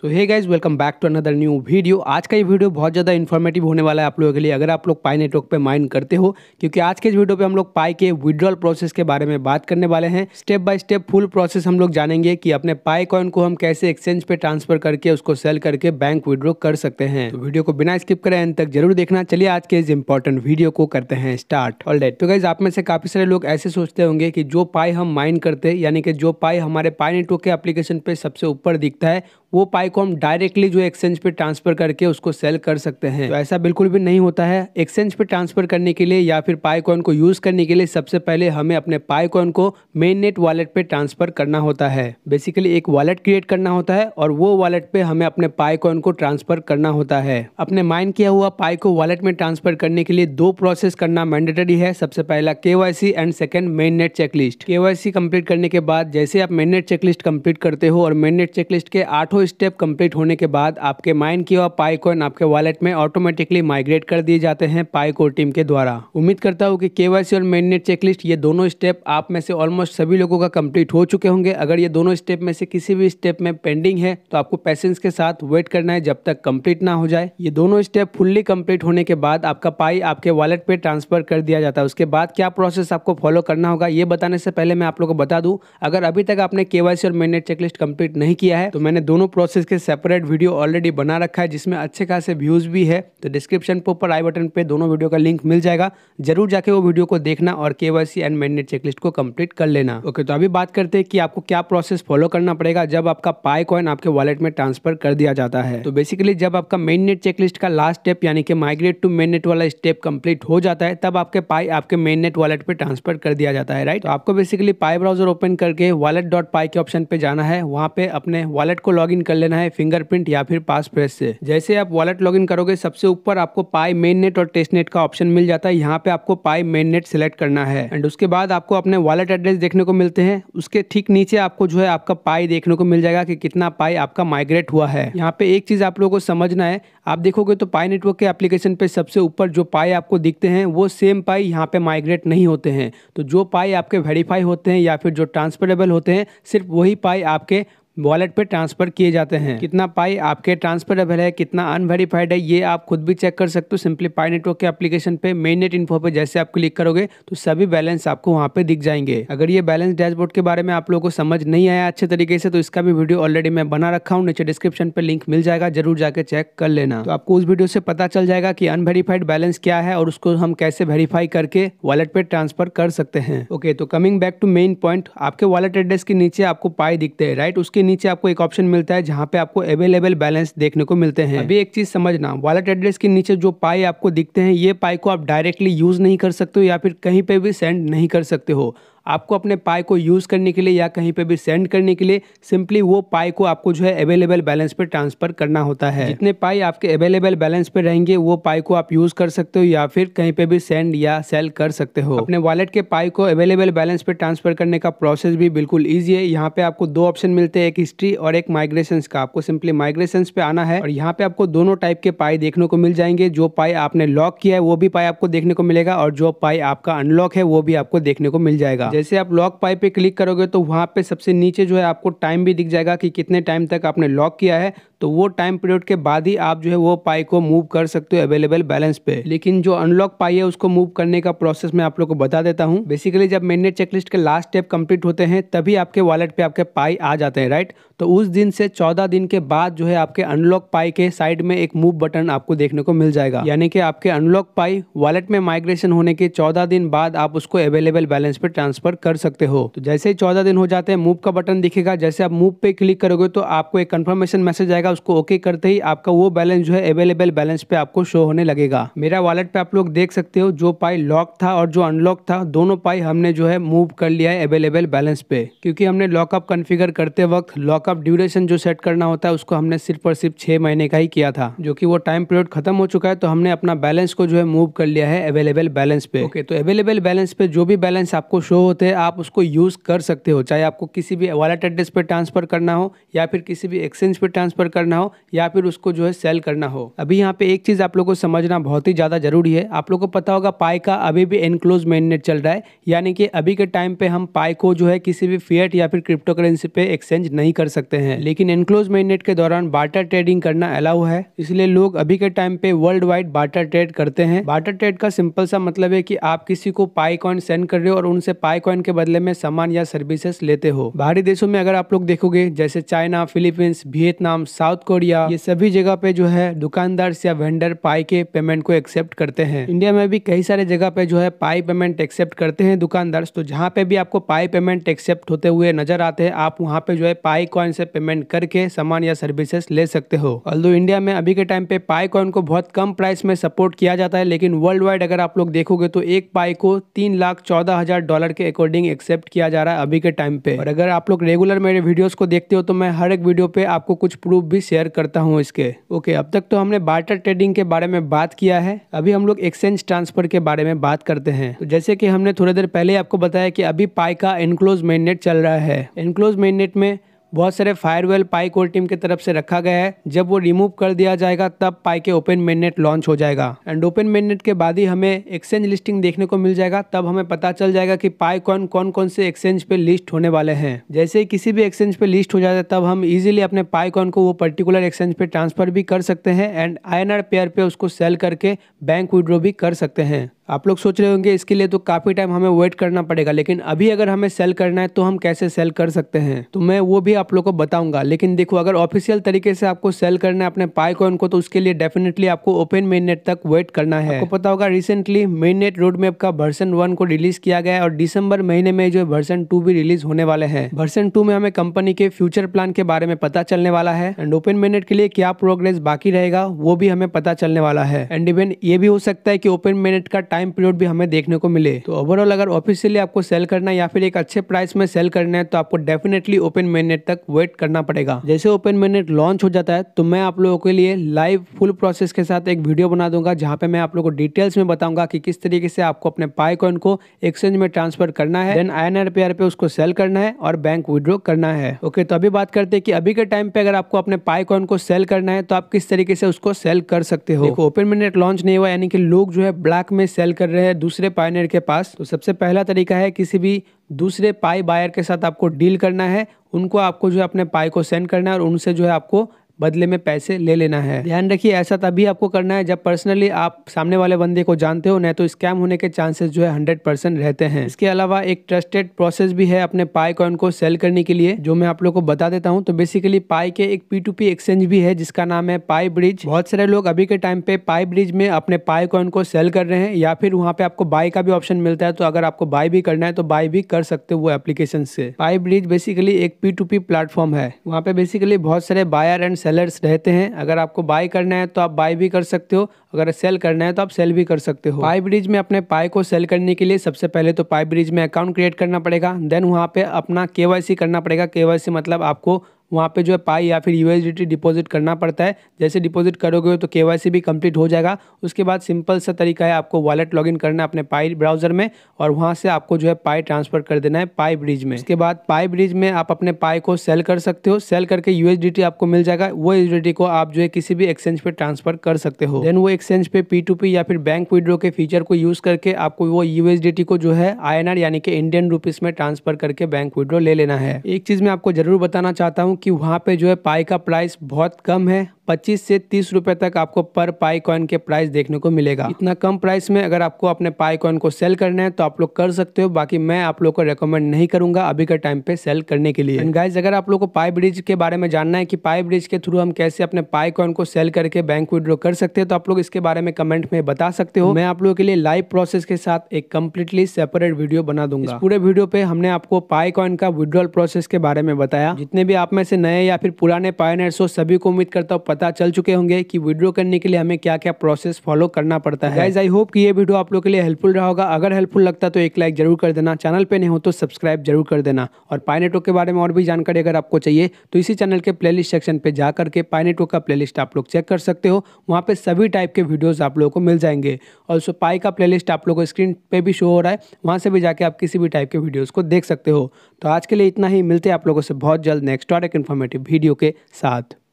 so hey guys welcome back to another new video आज का ये वीडियो बहुत ज़्यादा इन्फॉर्मेटिव होने वाला है आप लोगों के लिए अगर आप लोग पाई नेटवर्क पे माइन करते हो क्योंकि आज के इस वीडियो पे हम लोग पाई के विड्रॉल प्रोसेस के बारे में बात करने वाले हैं step by step full process हम लोग जानेंगे कि अपने पाई कॉइन को हम कैसे एक्सचेंज पे ट्रांसफर करके उसको सेल करके बैंक विड्रॉ कर सकते हैं तो वीडियो को बिना स्किप करें एंड तक जरूर देखना चलिए आज के इस इम्पोर्टेंट वीडियो को करते हैं स्टार्ट ऑल डेट तो गाइज आप में से काफी सारे लोग ऐसे सोचते होंगे कि जो पाई हम माइन करते हैं यानी कि जो पाई हमारे पाई नेटवर्क के एप्लीकेशन पे सबसे ऊपर दिखता है वो पाई बाय को हम डायरेक्टली जो एक्सचेंज पे ट्रांसफर करके उसको सेल कर सकते हैं तो ऐसा बिल्कुल भी नहीं होता है एक्सचेंज पे ट्रांसफर करने के लिए या फिर पाई कॉइन को यूज करने के लिए सबसे पहले हमें अपने पाई कॉइन को मेन नेट वॉलेट पे ट्रांसफर करना होता है बेसिकली एक वॉलेट क्रिएट करना होता है और वो वॉलेट पे हमें अपने पाई कॉइन को ट्रांसफर करना होता है अपने माइन किया हुआ पाई को वॉलेट में ट्रांसफर करने के लिए दो प्रोसेस करना मैंडेटरी है सबसे पहला के and second mainnet checklist के कंप्लीट करने के बाद जैसे आप मेन नेट चेकलिस्ट कंप्लीट करते हो और मेन नेट चेकलिस्ट के आठों स्टेप स्टेप कंप्लीट होने के बाद आपके माइन की हुआ पाई कॉइन आपके वॉलेट में ऑटोमेटिकली माइग्रेट कर दिए जाते हैं पाई कोर टीम के द्वारा उम्मीद करता हूँ कि केवाईसी और मेननेट चेकलिस्ट ये दोनों स्टेप आप में से ऑलमोस्ट सभी लोगों का कंप्लीट हो चुके होंगे अगर ये दोनों स्टेप में से किसी भी स्टेप में पेंडिंग है तो आपको पैसेंस के साथ वेट करना है जब तक कम्प्लीट ना हो जाए ये दोनों स्टेप फुल्ली कंप्लीट होने के बाद आपका पाई आपके वॉलेट पे ट्रांसफर कर दिया जाता है उसके बाद क्या प्रोसेस आपको फॉलो करना होगा ये बताने से पहले मैं आप लोग को बता दूं अगर अभी तक आपने केवाईसी और मेननेट चेकलिस्ट कंप्लीट नहीं किया है तो मैंने दोनों प्रोसेस इसके सेपरेट वीडियो ऑलरेडी बना रखा है जिसमें अच्छे खासे व्यूज़ भी है तो डिस्क्रिप्शन पर ऊपर आई बटन पे दोनों वीडियो का लिंक मिल जाएगा जरूर जाके वो वीडियो को देखना और के एंड मैंडेट चेकलिस्ट को कम्प्लीट कर लेना ओके तो अभी बात करते हैं कि आपको क्या प्रोसेस फॉलो करना पड़ेगा जब आपका पाई कॉइन आपके वॉलेट में ट्रांसफर कर दिया जाता है तो बेसिकली जब आपका मेन नेट चेकलिस्ट का लास्ट स्टेप यानी कि माइग्रेट टू मेन नेट वाला स्टेप कंप्लीट हो जाता है तब आपके पाई आपके मेन नेट वॉलेट पर ट्रांसफर कर दिया जाता है राइट तो आपको बेसिकली पाई ब्राउजर ओपन करके वॉलेट डॉट पाई के ऑप्शन पे जाना है वहाँ पे अपने वॉलेट को लॉग कर लेना करना है फिंगरप्रिंट या फिर पास प्रेस से जैसे आप वॉलेट लॉगिन करोगे सबसे ऊपर आपको पाई मेन नेट और टेस्ट नेट का ऑप्शन मिल जाता है यहाँ पे आपको पाई मेन नेट सिलेक्ट करना है एंड उसके बाद आपको अपने वॉलेट एड्रेस देखने को मिलते हैं उसके ठीक नीचे आपको जो है आपका पाई देखने को मिल जाएगा कि कितना पाई आपका माइग्रेट हुआ है यहाँ पे एक चीज आप लोगों को समझना है आप देखोगे तो पाई नेटवर्क के एप्लीकेशन पे सबसे ऊपर जो पाई आपको दिखते हैं वो सेम पाई यहाँ पे माइग्रेट नहीं होते हैं तो जो पाई आपके वेरीफाई होते हैं या फिर जो ट्रांसफरेबल होते हैं सिर्फ वही पाई आपके वॉलेट पे ट्रांसफर किए जाते हैं कितना पाई आपके ट्रांसफर अवेल है कितना अनवेरीफाइड है ये आप खुद भी चेक कर सकते हो सिंपली पाई नेटवर्क के एप्लीकेशन पे मेन नेट इन्फो पे जैसे आप क्लिक करोगे तो सभी बैलेंस आपको वहाँ पे दिख जाएंगे अगर ये बैलेंस डैशबोर्ड के बारे में आप लोगों को समझ नहीं आया अच्छे तरीके से तो इसका भी वीडियो ऑलरेडी मैं बना रखा हूँ नीचे डिस्क्रिप्शन पे लिंक मिल जाएगा जरूर जाके चेक कर लेना तो आपको उस वीडियो से पता चल जाएगा की अनवेरीफाइड बैलेंस क्या है और उसको हम कैसे वेरीफाई करके वॉलेट पे ट्रांसफर कर सकते हैं ओके तो coming back to main point आपके वॉलेट एड्रेस के नीचे आपको पाई दिखते हैं राइट उसके नीचे आपको एक ऑप्शन मिलता है जहाँ पे आपको अवेलेबल बैलेंस देखने को मिलते हैं अभी एक चीज समझना वॉलेट एड्रेस के नीचे जो पाई आपको दिखते हैं ये पाई को आप डायरेक्टली यूज नहीं कर सकते हो या फिर कहीं पे भी सेंड नहीं कर सकते हो आपको अपने पाए को यूज़ करने के लिए या कहीं पे भी सेंड करने के लिए सिंपली वो पाए को आपको जो है अवेलेबल बैलेंस पे ट्रांसफर करना होता है जितने पाए आपके अवेलेबल बैलेंस पे रहेंगे वो पाए को आप यूज़ कर सकते हो या फिर कहीं पे भी सेंड या सेल कर सकते हो अपने वॉलेट के पाए को अवेलेबल बैलेंस पर ट्रांसफर करने का प्रोसेस भी बिल्कुल ईजी है यहाँ पे आपको दो ऑप्शन मिलते हैं एक हिस्ट्री और एक माइग्रेशन का आपको सिंपली माइग्रेशन पे आना है और यहाँ पे आपको दोनों टाइप के पाए देखने को मिल जाएंगे जो पाए आपने लॉक किया है वो भी पाए आपको देखने को मिलेगा और जो पाए आपका अनलॉक है वो भी आपको देखने को मिल जाएगा जैसे आप लॉक पाई पे क्लिक करोगे तो वहाँ पे सबसे नीचे जो है आपको टाइम भी दिख जाएगा कि कितने टाइम तक आपने लॉक किया है तो वो टाइम पीरियड के बाद ही आप जो है वो पाई को मूव कर सकते हो अवेलेबल बैलेंस पे लेकिन जो अनलॉक पाई है उसको मूव करने का प्रोसेस मैं आप लोग को बता देता हूँ बेसिकली जब मेन चेकलिस्ट के लास्ट स्टेप कंप्लीट होते हैं तभी आपके वॉलेट पे आपके पाई आ जाते हैं राइट तो उस दिन से चौदह दिन के बाद जो है आपके अनलॉक पाई के साइड में एक मूव बटन आपको देखने को मिल जाएगा यानी कि आपके अनलॉक पाई वॉलेट में माइग्रेशन होने के चौदह दिन बाद आप उसको अवेलेबल बैलेंस पे ट्रांसफर पर कर सकते हो तो जैसे ही चौदह दिन हो जाते हैं मूव का बटन दिखेगा जैसे आप मूव पे क्लिक करोगे तो आपको एक कंफर्मेशन मैसेज आएगा उसको ओके करते ही आपका वो बैलेंस जो है अवेलेबल बैलेंस पे आपको शो होने लगेगा मेरा वॉलेट पे आप लोग देख सकते हो जो पाई लॉक था और जो अनलॉक था दोनों पाई हमने जो है मूव कर लिया है अवेलेबल बैलेंस पे क्योंकि हमने लॉकअप कन्फिगर करते वक्त लॉकअप ड्यूरेशन जो सेट करना होता है उसको हमने सिर्फ और सिर्फ छह महीने का ही किया था जो की वो टाइम पीरियड खत्म हो चुका है तो हमने अपना बैलेंस को जो है मूव कर लिया है अवेलेबल बैलेंस पे ओके तो अवेलेबल बैलेंस पे जो भी बैलेंस आपको शो होते हैं आप उसको यूज़ कर सकते हो चाहे आपको किसी भी वॉलेट एड्रेस पर ट्रांसफ़र करना हो या फिर किसी भी एक्सचेंज पर ट्रांसफ़र करना हो या फिर उसको जो है सेल करना हो अभी यहाँ पे एक चीज़ आप लोग को समझना बहुत ही ज़्यादा ज़रूरी है आप लोग को पता होगा पाई का अभी भी एनक्लोज मैंनेट चल रहा है यानी कि अभी के टाइम पर हम पाई को जो है किसी भी फियट या फिर क्रिप्टो करेंसी पर एक्सचेंज नहीं कर सकते हैं लेकिन एनक्लोज मैंनेट के दौरान बाटर ट्रेडिंग करना अलाउ है इसलिए लोग अभी के टाइम पर वर्ल्ड वाइड बाटर ट्रेड करते हैं बाटर ट्रेड का सिंपल सा मतलब है कि आप किसी को पाई कॉइन सेंड कर रहे हो और उनसे पाई कॉइन के बदले में सामान या सर्विसेस लेते हो बाहरी देशों में अगर आप लोग देखोगे जैसे China Philippines Vietnam South Korea ये सभी जगह पे जो है दुकानदार या वेंडर पाई के पेमेंट को एक्सेप्ट करते हैं इंडिया में भी कई सारे जगह पे जो है पाई पेमेंट एक्सेप्ट करते हैं दुकानदार तो जहाँ पे भी आपको पाई पेमेंट एक्सेप्ट होते हुए नजर आते हैं आप वहाँ पे जो है पाई कॉइन से पेमेंट करके सामान या सर्विसेस ले सकते हो अल्दो इंडिया में अभी के टाइम पे पाई कॉइन को बहुत कम प्राइस में सपोर्ट किया जाता है लेकिन वर्ल्ड वाइड अगर आप लोग देखोगे तो एक पाई को तीन लाख चौदह हजार डॉलर के अकॉर्डिंग एक्सेप्ट किया जा रहा है अभी के टाइम पे और अगर आप लोग रेगुलर मेरे वीडियोस को देखते हो तो मैं हर एक वीडियो पे आपको कुछ प्रूफ भी शेयर करता हूँ इसके ओके अब तक तो हमने बार्टर ट्रेडिंग के बारे में बात किया है अभी हम लोग एक्सचेंज ट्रांसफर के बारे में बात करते हैं तो जैसे की हमने थोड़ी देर पहले आपको बताया की अभी पाई का एनक्लोज मेननेट चल रहा है एनक्लोज मेननेट में बहुत सारे फायरवेल पाई कोर टीम की तरफ से रखा गया है जब वो रिमूव कर दिया जाएगा तब पाई के ओपन मेननेट लॉन्च हो जाएगा एंड ओपन मेननेट के बाद ही हमें एक्सचेंज लिस्टिंग देखने को मिल जाएगा तब हमें पता चल जाएगा कि पाई कॉइन कौन कौन से एक्सचेंज पे लिस्ट होने वाले हैं जैसे किसी भी एक्सचेंज पे लिस्ट हो जाता है तब हम इजिली अपने पाई कॉइन को वो पर्टिकुलर एक्सचेंज पे ट्रांसफर भी कर सकते हैं एंड आई पेयर पे उसको सेल करके बैंक विड्रॉ भी कर सकते हैं आप लोग सोच रहे होंगे इसके लिए तो काफ़ी टाइम हमें वेट करना पड़ेगा लेकिन अभी अगर हमें सेल करना है तो हम कैसे सेल कर सकते हैं तो मैं वो भी आप लोग को बताऊंगा लेकिन देखो अगर ऑफिशियल तरीके से आपको सेल करना है अपने पाई कॉइन को तो उसके लिए डेफिनेटली आपको ओपन मेननेट तक वेट करना है आपको पता होगा रिसेंटली नेट रोड मैप का वर्सन वन को रिलीज किया गया है और दिसंबर महीने में जो वर्सन टू भी रिलीज होने वाले हैं वर्सन टू में हमें कंपनी के फ्यूचर प्लान के बारे में पता चलने वाला है एंड ओपन मेननेट के लिए क्या प्रोग्रेस बाकी रहेगा वो भी हमें पता चलने वाला है एंड इवन ये भी हो सकता है की ओपन मेननेट का टाइम पीरियड भी हमें देखने को मिले तो ओवरऑल अगर ऑफिशियली आपको सेल करना है या फिर एक अच्छे प्राइस में सेल करना है तो आपको डेफिनेटली ओपन मेनेट तक वेट करना पड़ेगा जैसे ओपन मेनेट लॉन्च हो जाता है तो मैं आप लोगों के लिए लाइव फुल प्रोसेस के साथ एक वीडियो बना दूंगा जहाँ पे मैं आप लोगों को डिटेल्स में बताऊंगा कि किस तरीके से आपको अपने पाई कॉइन को एक्सचेंज में ट्रांसफर करना है देन आई एन पे उसको सेल करना है और बैंक विद्रॉ करना है ओके तो अभी बात करते हैं कि अभी के टाइम पे अगर आपको अपने पाई कॉइन को सेल करना है तो आप किस तरीके से उसको सेल कर सकते हो ओपन मिनट लॉन्च नहीं हुआ यानी कि लोग जो है ब्लैक में सेल सेल कर रहे हैं दूसरे पायनियर के पास तो सबसे पहला तरीका है किसी भी दूसरे पाई बायर के साथ आपको डील करना है उनको आपको जो है अपने पाई को सेंड करना है और उनसे जो है आपको बदले में पैसे ले लेना है ध्यान रखिए ऐसा तभी आपको करना है जब पर्सनली आप सामने वाले बंदे को जानते हो नहीं तो स्कैम होने के चांसेस जो है हंड्रेड परसेंट रहते हैं इसके अलावा एक ट्रस्टेड प्रोसेस भी है अपने पाई कॉइन को सेल करने के लिए जो मैं आप लोग को बता देता हूँ तो बेसिकली पाई के एक पी टू पी एक्सचेंज भी है जिसका नाम है पाई ब्रिज बहुत सारे लोग अभी के टाइम पे पाई ब्रिज में अपने पाई कॉइन को सेल कर रहे हैं या फिर वहाँ पे आपको बाय का भी ऑप्शन मिलता है तो अगर आपको बाय भी करना है तो बाय भी कर सकते हो वो एप्लीकेशन से पाई ब्रिज बेसिकली एक पी टू पी प्लेटफॉर्म है वहाँ पे बेसिकली बहुत सारे बायर एंड सेलर्स रहते हैं अगर आपको बाय करना है तो आप बाय भी कर सकते हो अगर सेल करना है तो आप सेल भी कर सकते हो पाई ब्रिज में अपने पाई को सेल करने के लिए सबसे पहले तो पाई ब्रिज में अकाउंट क्रिएट करना पड़ेगा देन वहाँ पे अपना केवाईसी करना पड़ेगा केवाईसी मतलब आपको वहाँ पे जो है पाई या फिर यूएसडीटी डिपॉजिट करना पड़ता है जैसे डिपॉजिट करोगे तो केवाईसी भी कंप्लीट हो जाएगा उसके बाद सिंपल सा तरीका है आपको वॉलेट लॉगिन करना अपने पाई ब्राउजर में और वहाँ से आपको जो है पाई ट्रांसफर कर देना है पाई ब्रिज में उसके बाद पाई ब्रिज में आप अपने पाई को सेल कर सकते हो सेल करके यू आपको मिल जाएगा वो यूएसडीटी को आप जो है किसी भी एक्सचेंज पे ट्रांसफर कर सकते हो देन वो एक्सचेंज पे पी या फिर बैंक विड्रो के फीचर को यूज करके आपको वो यू को जो है आई यानी कि इंडियन रूपीज में ट्रांसफर करके बैंक विड्रो ले लेना है एक चीज मैं आपको जरूर बताना चाहता हूँ कि वहाँ पे जो है पाई का प्राइस बहुत कम है पच्चीस से तीस रुपए तक आपको पर पाई कॉइन के प्राइस देखने को मिलेगा इतना कम प्राइस में अगर आपको अपने पाई कॉइन को सेल करना है तो आप लोग कर सकते हो बाकी मैं आप लोग को रिकमेंड नहीं करूंगा अभी के टाइम पे सेल करने के लिए गाइज अगर आप लोग को पाई ब्रिज के बारे में जानना है की पाई ब्रिज के थ्रू हम कैसे अपने पाई कॉइन को सेल करके बैंक विड्रॉ कर सकते हैं तो आप लोग इसके बारे में कमेंट में बता सकते हो मैं आप लोगों के लिए लाइव प्रोसेस के साथ एक कम्प्लीटली सेपरेट वीडियो बना दूंगा पूरे वीडियो पे हमने आपको पाई कॉइन का विद्रोल प्रोसेस के बारे में बताया जितने भी आप में से नए या फिर पुराने पायनर्स हो सभी को उम्मीद करता हूँ पता चल चुके होंगे कि विड्रॉ करने के लिए हमें क्या क्या प्रोसेस फॉलो करना पड़ता है गाइज आई होप कि ये वीडियो आप लोग के लिए हेल्पफुल रहा होगा अगर हेल्पफुल लगता तो एक लाइक जरूर कर देना चैनल पे नहीं हो तो सब्सक्राइब जरूर कर देना और पाइनेटो के बारे में और भी जानकारी अगर आपको चाहिए तो इसी चैनल के प्ले सेक्शन पर जा करके पाइनेटो का प्लेलिस्ट आप लोग चेक कर सकते हो वहाँ पर सभी टाइप के वीडियोज़ आप लोगों को मिल जाएंगे और सो पाई का प्लेलिस्ट आप लोग को स्क्रीन पर भी शो हो रहा है वहाँ से भी जाके आप किसी भी टाइप के वीडियोज़ को देख सकते हो तो आज के लिए इतना ही मिलते हैं आप लोगों से बहुत जल्द नेक्स्ट और एक इन्फॉर्मेटिव वीडियो के साथ